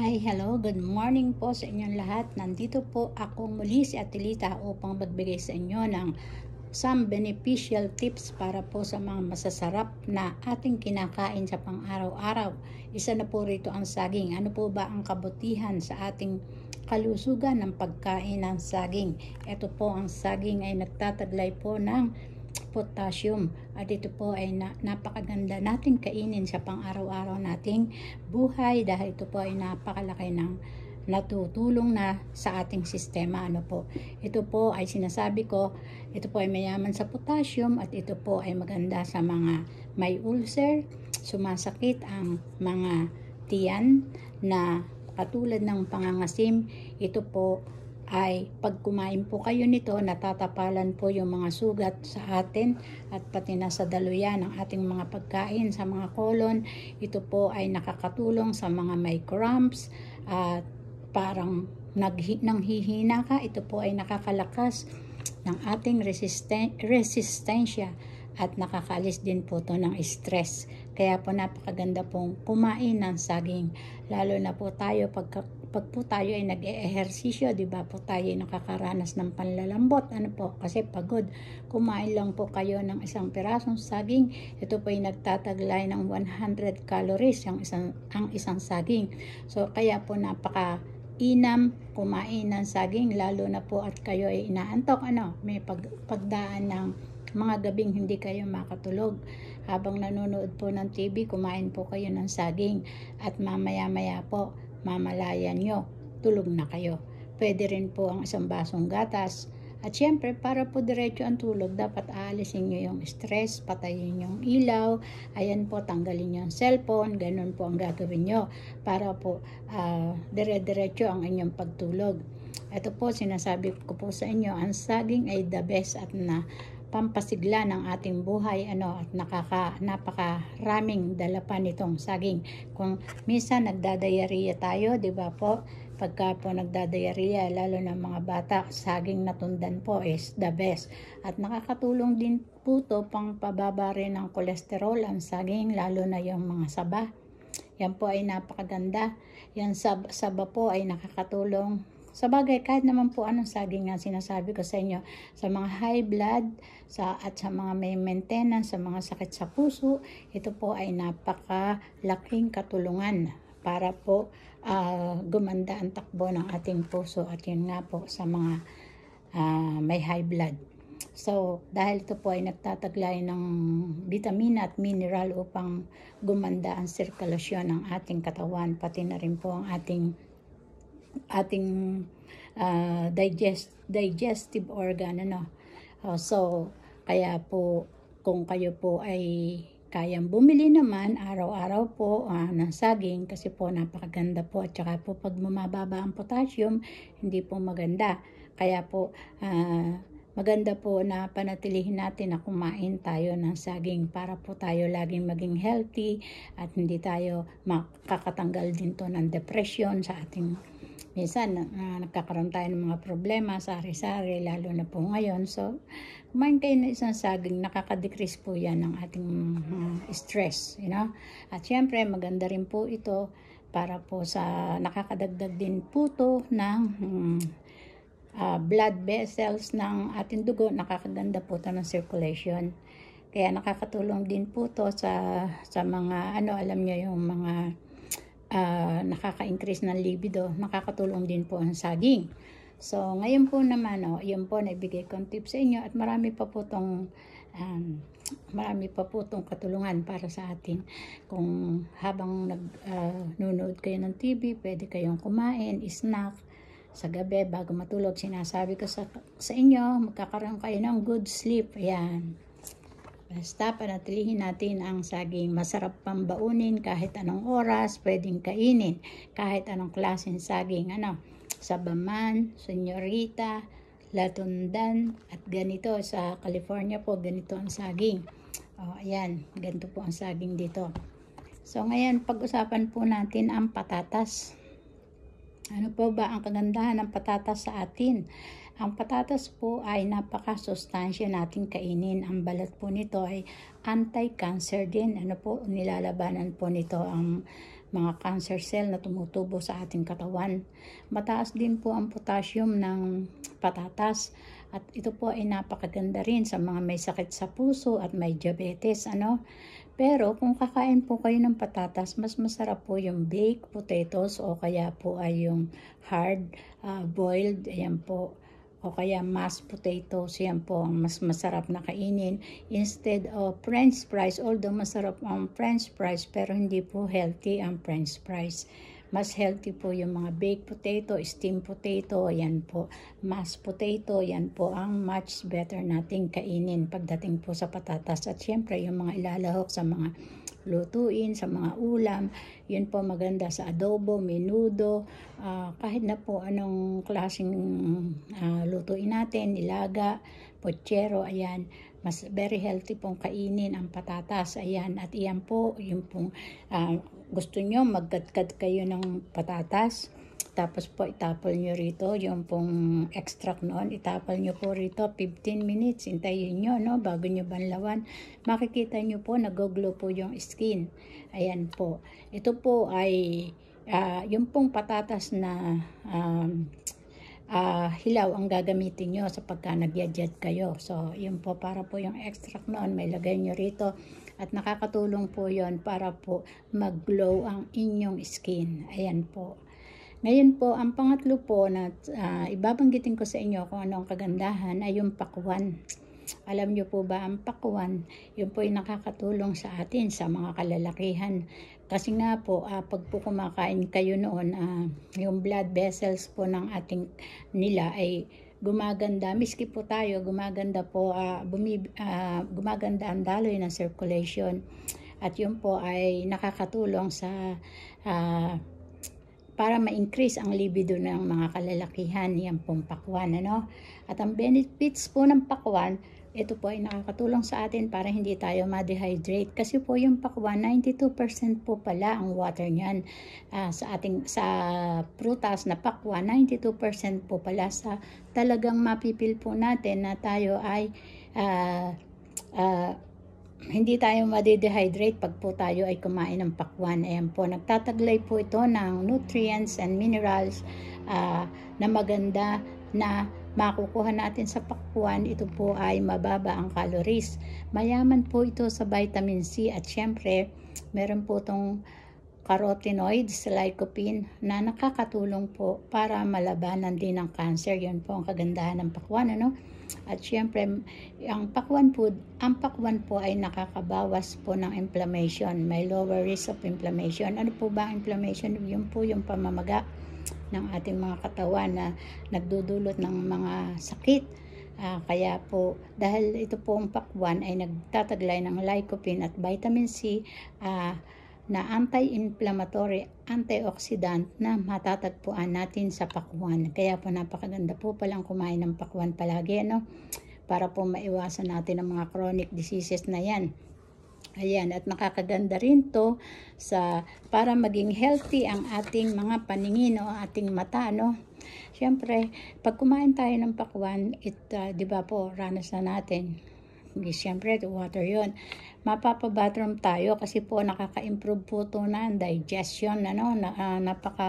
Hi, hello, good morning po sa inyong lahat. Nandito po ako muli si Atilita upang magbigay sa inyo ng some beneficial tips para po sa mga masasarap na ating kinakain sa pang-araw-araw. Isa na po rito ang saging. Ano po ba ang kabutihan sa ating kalusugan ng pagkain ng saging? Ito po ang saging ay nagtataglay po ng potassium. At ito po ay na, napakaganda nating kainin sa pang-araw-araw nating buhay dahil ito po ay napakalaki ng natutulong na sa ating sistema. Ano po? Ito po ay sinasabi ko, ito po ay mayaman sa potassium at ito po ay maganda sa mga may ulcer, sumasakit ang mga tiyan na katulad ng pangangasim, ito po ay pag kumain po kayo nito, natatapalan po yung mga sugat sa atin at pati na sa daluyan ng ating mga pagkain sa mga kolon. Ito po ay nakakatulong sa mga may cramps at parang naghi, nanghihina ka. Ito po ay nakakalakas ng ating resisten resistensya at nakakalis din po to ng stress. Kaya po napakaganda pong kumain ng saging. Lalo na po tayo pag pag po tayo ay nag-eehersisyo, di ba po tayo ay nakakaranas ng panlalambot, ano po, kasi pagod. Kumain lang po kayo ng isang pirasong saging, ito po ay nagtataglay ng 100 calories ang isang, ang isang saging. So, kaya po napaka inam, kumain ng saging, lalo na po at kayo ay inaantok, ano, may pag, pagdaan ng mga gabing hindi kayo makatulog. Habang nanonood po ng TV, kumain po kayo ng saging at mamaya-maya po mamalayan nyo, tulog na kayo. Pwede rin po ang isang basong gatas. At syempre, para po diretso ang tulog, dapat aalisin nyo yung stress, patayin yung ilaw, ayan po, tanggalin nyo yung cellphone, ganun po ang gagawin nyo para po uh, dire-diretso ang inyong pagtulog. Ito po, sinasabi ko po sa inyo, ang saging ay the best at na pampasigla ng ating buhay ano at nakaka napakaraming dalapan nitong saging kung minsan nagdadayarya tayo di ba po pagka po nagdadayarya lalo ng mga bata saging natundan po is the best at nakakatulong din po to pang pababa rin ng kolesterol ang saging lalo na yung mga saba yan po ay napakaganda yan sab saba po ay nakakatulong sa bagay, kahit naman po anong saging nga sinasabi ko sa inyo, sa mga high blood sa, at sa mga may maintenance, sa mga sakit sa puso, ito po ay napaka laking katulungan para po uh, gumanda ang takbo ng ating puso at yun nga po sa mga uh, may high blood. So, dahil ito po ay nagtataglay ng vitamin at mineral upang gumanda ang sirkulasyon ng ating katawan, pati na rin po ang ating ating uh, digest digestive organ ano. Uh, so kaya po kung kayo po ay kayang bumili naman araw-araw po uh, ng saging kasi po napakaganda po at saka po pag mababa ang potassium hindi po maganda. Kaya po uh, maganda po na panatilihin natin na kumain tayo ng saging para po tayo laging maging healthy at hindi tayo makakatanggal din to ng depression sa ating minsan uh, nagkakaroon tayo ng mga problema sari-sari lalo na po ngayon so kumain kayo ng isang saging nakaka-decrease po yan ng ating uh, stress you know at syempre maganda rin po ito para po sa nakakadagdag din po to ng um, uh, blood vessels ng ating dugo nakakaganda po ito ng circulation kaya nakakatulong din po to sa sa mga ano alam niyo yung mga uh, nakaka-increase ng libido, makakatulong din po ang saging. So, ngayon po naman, oh, yun po, naibigay kong tips sa inyo at marami pa po tong, um, marami pa po tong katulungan para sa atin. Kung habang nag, uh, kayo ng TV, pwede kayong kumain, snack, sa gabi bago matulog, sinasabi ko sa, sa inyo, magkakaroon kayo ng good sleep. Ayan. Basta panatilihin natin ang saging. Masarap pambaunin kahit anong oras, pwedeng kainin. Kahit anong klaseng saging, ano, sabaman, senyorita, latundan, at ganito sa California po, ganito ang saging. O, ayan, ganito po ang saging dito. So, ngayon, pag-usapan po natin ang patatas. Ano po ba ang kagandahan ng patatas sa atin? Ang patatas po ay napakasustansya nating kainin. Ang balat po nito ay anti-cancer din. Ano po, nilalabanan po nito ang mga cancer cell na tumutubo sa ating katawan. Mataas din po ang potassium ng patatas. At ito po ay napakaganda rin sa mga may sakit sa puso at may diabetes. Ano? Pero kung kakain po kayo ng patatas, mas masarap po yung baked potatoes o kaya po ay yung hard uh, boiled. Ayan po o kaya mashed potatoes, yan po ang mas masarap na kainin instead of french fries, although masarap ang french fries pero hindi po healthy ang french fries. Mas healthy po yung mga baked potato, steamed potato, yan po. Mashed potato, yan po ang much better nating kainin pagdating po sa patatas. At syempre, yung mga ilalahok sa mga lutuin, sa mga ulam. Yun po maganda sa adobo, menudo, uh, kahit na po anong klaseng uh, lutuin natin, ilaga, pochero, ayan. Mas very healthy pong kainin ang patatas, ayan. At iyan po, yung pong uh, gusto nyo magkadkad kayo ng patatas tapos po itapol nyo rito yung pong extract noon. itapol nyo po rito 15 minutes. Hintayin nyo no, bago nyo banlawan. Makikita nyo po nagoglow po yung skin. Ayan po. Ito po ay uh, yung pong patatas na um, uh, hilaw ang gagamitin nyo sa pagka nagyadyad kayo. So, yun po, para po yung extract noon, may lagay nyo rito. At nakakatulong po yon para po mag-glow ang inyong skin. Ayan po. Ngayon po, ang pangatlo po na uh, ibabanggitin ko sa inyo kung ano ang kagandahan ay yung pakwan. Alam nyo po ba ang pakwan? Yun po ay nakakatulong sa atin sa mga kalalakihan. Kasi nga po, uh, pag po kumakain kayo noon, uh, yung blood vessels po ng ating nila ay gumaganda. Miski po tayo, gumaganda po, uh, bumib, uh, gumaganda ang daloy ng circulation. At yun po ay nakakatulong sa uh, para ma-increase ang libido ng mga kalalakihan, yan pong pakwan. Ano? At ang benefits po ng pakwan, ito po ay nakakatulong sa atin para hindi tayo ma-dehydrate kasi po yung pakwan 92% po pala ang water niyan uh, sa ating sa prutas na pakwan 92% po pala sa talagang mapipil po natin na tayo ay uh, uh, hindi tayo madidehydrate pag po tayo ay kumain ng pakwan. Ayan po, nagtataglay po ito ng nutrients and minerals uh, na maganda na makukuha natin sa pakwan. Ito po ay mababa ang calories. Mayaman po ito sa vitamin C at syempre, meron po itong carotenoids, lycopene na nakakatulong po para malabanan din ang cancer. Yun po ang kagandahan ng pakwan. Ano? At syempre, ang pakwan po, ang pakwan po ay nakakabawas po ng inflammation. May lower risk of inflammation. Ano po ba ang inflammation? Yun po yung pamamaga ng ating mga katawan na nagdudulot ng mga sakit. Uh, kaya po, dahil ito po ang pakwan ay nagtataglay ng lycopene at vitamin C, uh, na anti-inflammatory antioxidant na matatagpuan natin sa pakwan. Kaya po napakaganda po palang kumain ng pakwan palagi ano para po maiwasan natin ang mga chronic diseases na yan. Ayan, at nakakaganda rin to sa, para maging healthy ang ating mga paningin o ating mata, no? Siyempre, pag kumain tayo ng pakwan, it, uh, di ba po, ranas na natin siyempre water yon mapapabathroom tayo kasi po nakaka-improve po ito ng digestion ano, na, uh, ah, napaka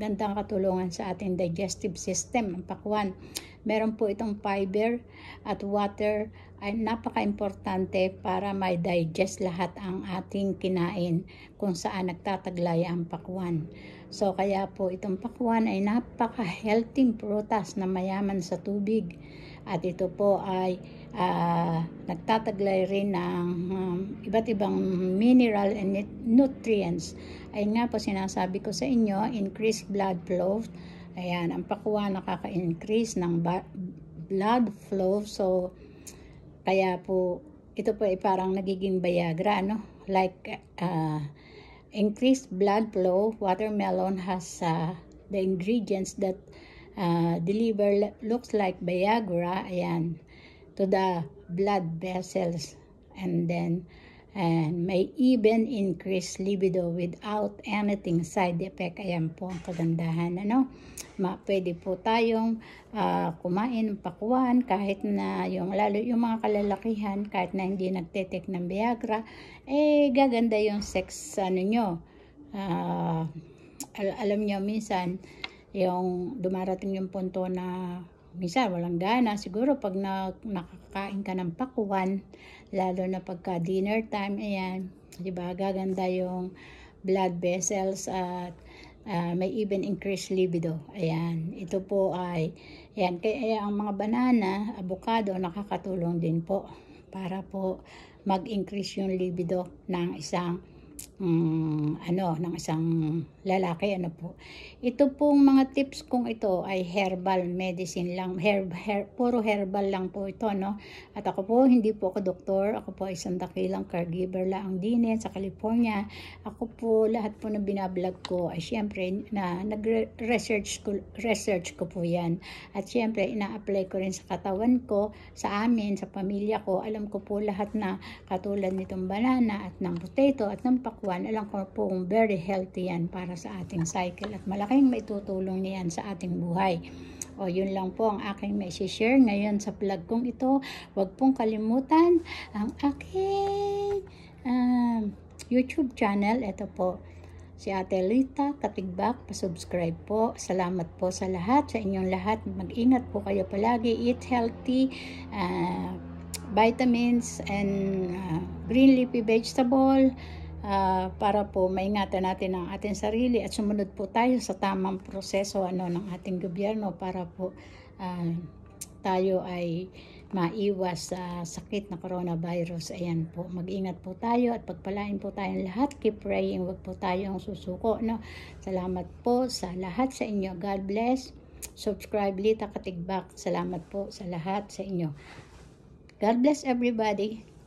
gandang katulungan sa ating digestive system ang pakwan meron po itong fiber at water ay napaka-importante para may digest lahat ang ating kinain kung saan nagtataglay ang pakwan so kaya po itong pakwan ay napaka-healthy prutas na mayaman sa tubig at ito po ay uh, nagtataglay rin ng um, iba't ibang mineral and nutrients. Ay nga po sinasabi ko sa inyo, increase blood flow. Ayan, ang pakuha nakaka-increase ng blood flow. So, kaya po, ito po ay parang nagiging Viagra, no? Like, uh, increased blood flow, watermelon has uh, the ingredients that uh, deliver looks like Viagra, ayan, to the blood vessels and then and may even increase libido without anything side effect. Ayan po ang kagandahan. Ano? Ma, pwede po tayong uh, kumain, pakuan, kahit na yung, lalo yung mga kalalakihan, kahit na hindi nagtetek ng Viagra, eh gaganda yung sex, ano nyo. Uh, al alam nyo, minsan, yung dumarating yung punto na misa walang gana siguro pag na, nakakain ka ng pakuan lalo na pagka dinner time ayan di ba gaganda yung blood vessels at uh, may even increased libido ayan ito po ay ayan kaya ang mga banana avocado nakakatulong din po para po mag-increase yung libido ng isang um, ano, ng isang lalaki, ano po. Ito pong mga tips kong ito ay herbal medicine lang, herb, her, puro herbal lang po ito, no. At ako po, hindi po ako doktor, ako po ay isang dakilang caregiver lang din eh, sa California. Ako po, lahat po na binablog ko ay syempre na nag-research ko, research ko po yan. At syempre, ina-apply ko rin sa katawan ko, sa amin, sa pamilya ko. Alam ko po lahat na katulad nitong banana at ng potato at ng pakwan, alam ko pong very healthy yan para sa ating cycle at malaking maitutulong niyan sa ating buhay. O yun lang po ang aking may share ngayon sa vlog kong ito. Huwag pong kalimutan ang aking um, YouTube channel. Ito po, si Ate Lita Katigbak. Pasubscribe po. Salamat po sa lahat, sa inyong lahat. Mag-ingat po kayo palagi. Eat healthy. Uh, vitamins and uh, green leafy vegetable uh, para po maingatan natin ang ating sarili at sumunod po tayo sa tamang proseso ano ng ating gobyerno para po uh, tayo ay maiwas sa uh, sakit na coronavirus. Ayan po, mag-ingat po tayo at pagpalain po tayong lahat. Keep praying, wag po tayong susuko. No? Salamat po sa lahat sa inyo. God bless. Subscribe, Lita Katigbak. Salamat po sa lahat sa inyo. God bless everybody.